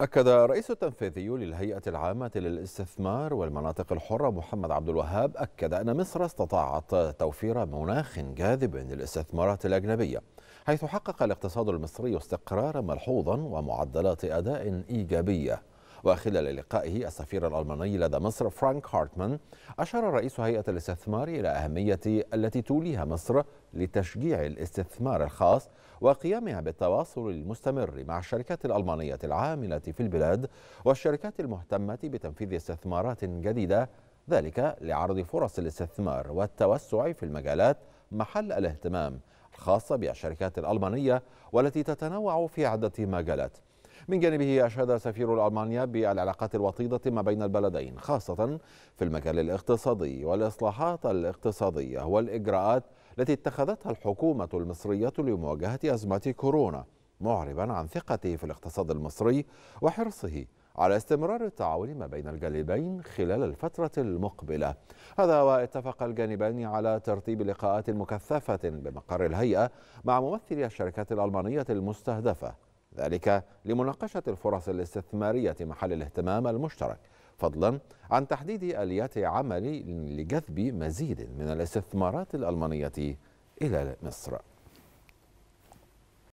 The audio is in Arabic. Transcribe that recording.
أكد الرئيس التنفيذي للهيئة العامة للاستثمار والمناطق الحرة محمد عبد الوهاب أكد أن مصر استطاعت توفير مناخ جاذب للاستثمارات الأجنبية حيث حقق الاقتصاد المصري استقرارا ملحوظا ومعدلات أداء إيجابية وخلال لقائه السفير الألماني لدى مصر فرانك هارتمان أشار رئيس هيئة الاستثمار إلى أهمية التي توليها مصر لتشجيع الاستثمار الخاص وقيامها بالتواصل المستمر مع الشركات الألمانية العاملة في البلاد والشركات المهتمة بتنفيذ استثمارات جديدة ذلك لعرض فرص الاستثمار والتوسع في المجالات محل الاهتمام الخاصة بالشركات الألمانية والتي تتنوع في عدة مجالات من جانبه أشاد سفير ألمانيا بالعلاقات الوطيدة ما بين البلدين خاصة في المجال الاقتصادي والإصلاحات الاقتصادية والإجراءات التي اتخذتها الحكومة المصرية لمواجهة أزمة كورونا معربا عن ثقته في الاقتصاد المصري وحرصه على استمرار التعاون ما بين الجانبين خلال الفترة المقبلة هذا واتفق الجانبان على ترتيب لقاءات مكثفة بمقر الهيئة مع ممثلي الشركات الألمانية المستهدفة ذلك لمناقشة الفرص الاستثمارية محل الاهتمام المشترك فضلا عن تحديد آليات عمل لجذب مزيد من الاستثمارات الألمانية إلى مصر